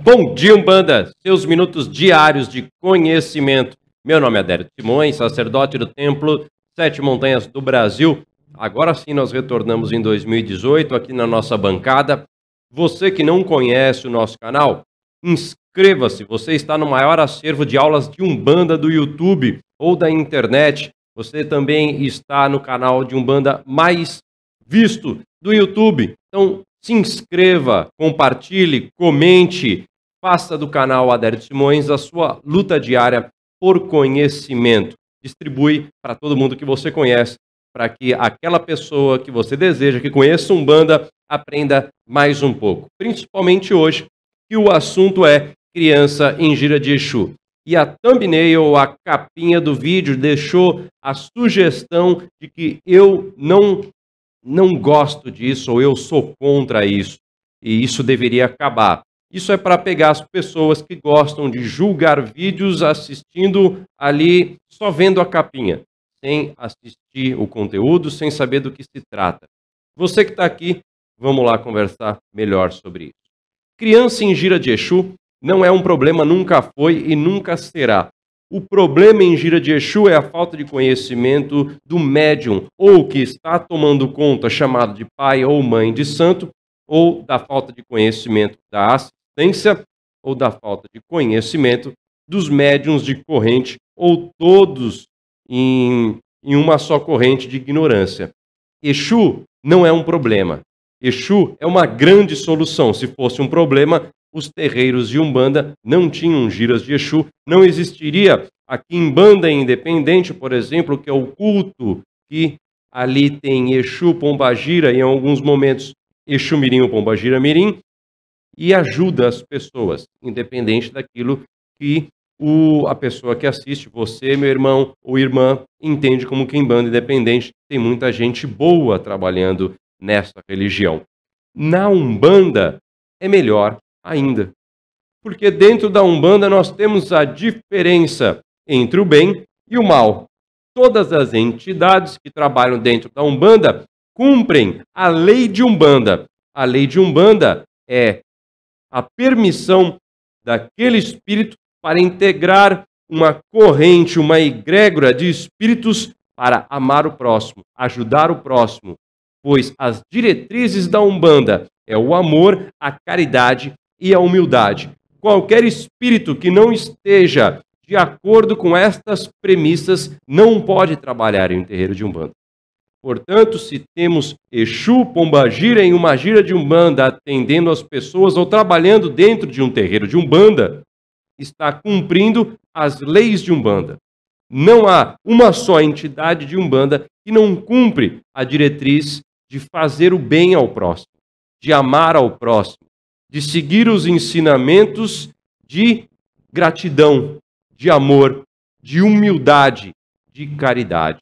Bom dia, Umbanda! Seus minutos diários de conhecimento. Meu nome é Adélio Simões, sacerdote do Templo Sete Montanhas do Brasil. Agora sim, nós retornamos em 2018 aqui na nossa bancada. Você que não conhece o nosso canal, inscreva-se. Você está no maior acervo de aulas de Umbanda do YouTube ou da internet. Você também está no canal de Umbanda mais visto do YouTube. Então, se inscreva, compartilhe, comente, faça do canal Adélio Simões a sua luta diária por conhecimento. Distribui para todo mundo que você conhece, para que aquela pessoa que você deseja que conheça um aprenda mais um pouco. Principalmente hoje, que o assunto é criança em gira de Exu. E a thumbnail, a capinha do vídeo, deixou a sugestão de que eu não não gosto disso ou eu sou contra isso e isso deveria acabar. Isso é para pegar as pessoas que gostam de julgar vídeos assistindo ali só vendo a capinha, sem assistir o conteúdo, sem saber do que se trata. Você que está aqui, vamos lá conversar melhor sobre isso. Criança em gira de Exu não é um problema, nunca foi e nunca será. O problema em gira de Exu é a falta de conhecimento do médium, ou que está tomando conta, chamado de pai ou mãe de santo, ou da falta de conhecimento da assistência, ou da falta de conhecimento dos médiums de corrente, ou todos em, em uma só corrente de ignorância. Exu não é um problema. Exu é uma grande solução. Se fosse um problema, os terreiros de Umbanda não tinham giras de Exu, não existiria a quimbanda Independente, por exemplo, que é o culto que ali tem Exu Pombagira e em alguns momentos Exu Mirim ou Pombagira Mirim e ajuda as pessoas, independente daquilo que o, a pessoa que assiste, você, meu irmão ou irmã, entende como quimbanda independente. Tem muita gente boa trabalhando nessa religião. Na Umbanda, é melhor ainda. Porque dentro da Umbanda nós temos a diferença entre o bem e o mal. Todas as entidades que trabalham dentro da Umbanda cumprem a lei de Umbanda. A lei de Umbanda é a permissão daquele espírito para integrar uma corrente, uma egrégora de espíritos para amar o próximo, ajudar o próximo, pois as diretrizes da Umbanda é o amor, a caridade e a humildade. Qualquer espírito que não esteja de acordo com estas premissas não pode trabalhar em um terreiro de Umbanda. Portanto, se temos Exu, Pomba Gira em uma gira de Umbanda atendendo as pessoas ou trabalhando dentro de um terreiro de Umbanda, está cumprindo as leis de Umbanda. Não há uma só entidade de Umbanda que não cumpre a diretriz de fazer o bem ao próximo, de amar ao próximo, de seguir os ensinamentos de gratidão, de amor, de humildade, de caridade.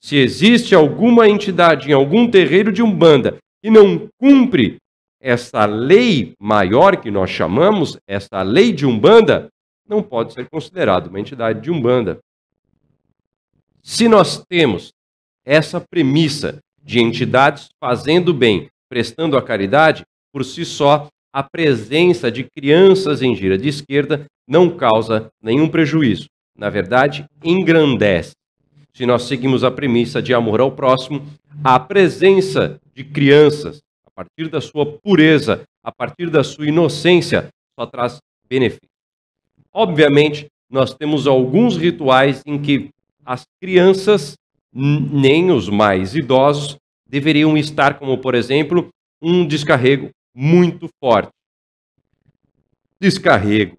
Se existe alguma entidade em algum terreiro de Umbanda que não cumpre essa lei maior que nós chamamos, essa lei de Umbanda, não pode ser considerado uma entidade de Umbanda. Se nós temos essa premissa de entidades fazendo bem, prestando a caridade, por si só a presença de crianças em gira de esquerda não causa nenhum prejuízo. Na verdade, engrandece. Se nós seguimos a premissa de amor ao próximo, a presença de crianças, a partir da sua pureza, a partir da sua inocência, só traz benefício. Obviamente, nós temos alguns rituais em que as crianças, nem os mais idosos, deveriam estar, como por exemplo, um descarrego muito forte. Descarrego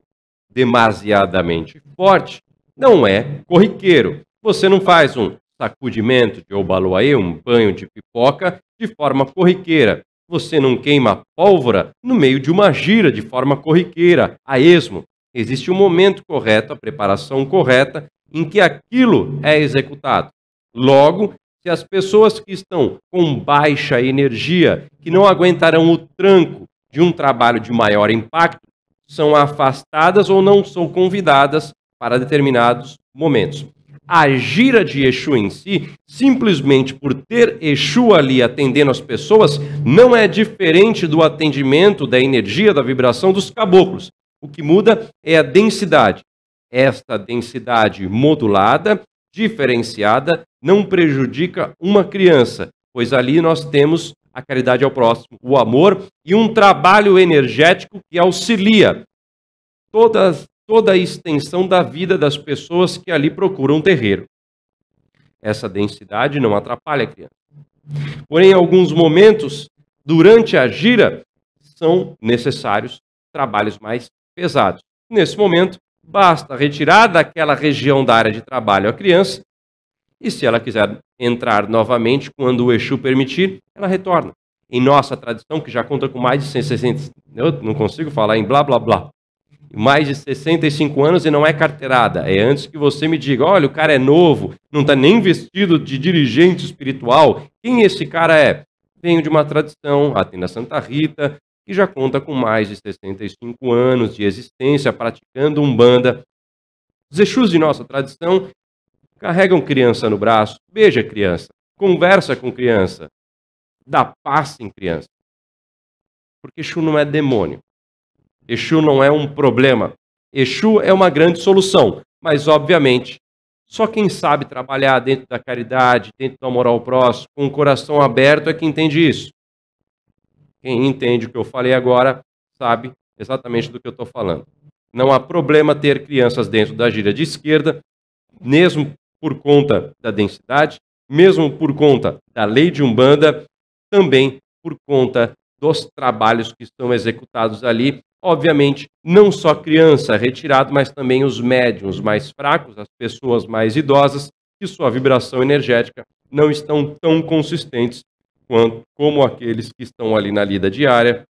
demasiadamente forte não é corriqueiro. Você não faz um sacudimento de obaluaê, um banho de pipoca, de forma corriqueira. Você não queima pólvora no meio de uma gira de forma corriqueira, a esmo. Existe um momento correto, a preparação correta, em que aquilo é executado. Logo, que as pessoas que estão com baixa energia, que não aguentarão o tranco de um trabalho de maior impacto, são afastadas ou não são convidadas para determinados momentos. A gira de Exu em si, simplesmente por ter Exu ali atendendo as pessoas, não é diferente do atendimento da energia, da vibração dos caboclos. O que muda é a densidade. Esta densidade modulada diferenciada não prejudica uma criança, pois ali nós temos a caridade ao próximo, o amor e um trabalho energético que auxilia toda, toda a extensão da vida das pessoas que ali procuram terreiro. Essa densidade não atrapalha a criança. Porém, em alguns momentos, durante a gira, são necessários trabalhos mais pesados. Nesse momento, basta retirar daquela região da área de trabalho a criança e, se ela quiser entrar novamente, quando o Exu permitir, ela retorna. Em nossa tradição, que já conta com mais de 160, eu não consigo falar em blá blá blá, mais de 65 anos e não é carteirada. É antes que você me diga: olha, o cara é novo, não está nem vestido de dirigente espiritual. Quem esse cara é? Venho de uma tradição, atendo a Santa Rita, que já conta com mais de 65 anos de existência praticando umbanda. Os Exus de nossa tradição carregam criança no braço, beija criança, conversa com criança, dá paz em criança. Porque Exu não é demônio. Exu não é um problema. Exu é uma grande solução, mas obviamente só quem sabe trabalhar dentro da caridade, dentro do amor ao próximo, com o coração aberto é que entende isso. Quem entende o que eu falei agora sabe exatamente do que eu estou falando. Não há problema ter crianças dentro da gíria de esquerda, mesmo por conta da densidade, mesmo por conta da lei de Umbanda, também por conta dos trabalhos que estão executados ali. Obviamente, não só criança retirada, mas também os médiums mais fracos, as pessoas mais idosas, que sua vibração energética não estão tão consistentes quanto, como aqueles que estão ali na lida diária,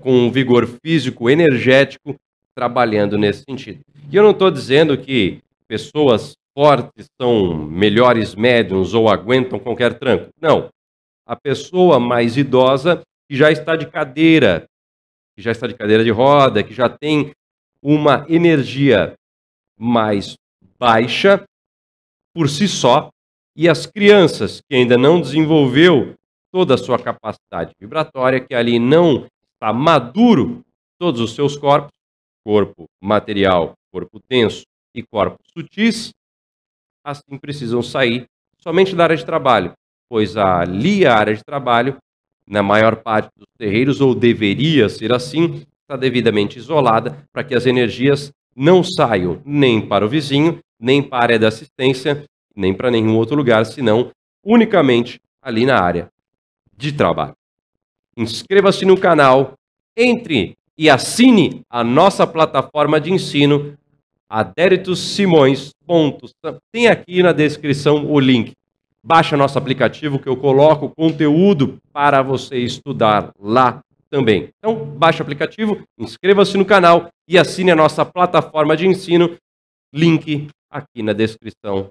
com um vigor físico, energético, trabalhando nesse sentido. E eu não estou dizendo que pessoas fortes são melhores médiums ou aguentam qualquer tranco. Não. A pessoa mais idosa que já está de cadeira, que já está de cadeira de roda, que já tem uma energia mais baixa, por si só, e as crianças, que ainda não desenvolveu toda a sua capacidade vibratória, que ali não está maduro todos os seus corpos, corpo material, corpo tenso e corpos sutis, assim precisam sair somente da área de trabalho, pois ali a área de trabalho, na maior parte dos terreiros, ou deveria ser assim, está devidamente isolada para que as energias não saiam nem para o vizinho, nem para a área da assistência, nem para nenhum outro lugar, senão unicamente ali na área de trabalho. Inscreva-se no canal, entre e assine a nossa plataforma de ensino adéritosimões.com. Tem aqui na descrição o link. Baixa nosso aplicativo que eu coloco conteúdo para você estudar lá também. Então, baixe o aplicativo, inscreva-se no canal e assine a nossa plataforma de ensino. Link aqui na descrição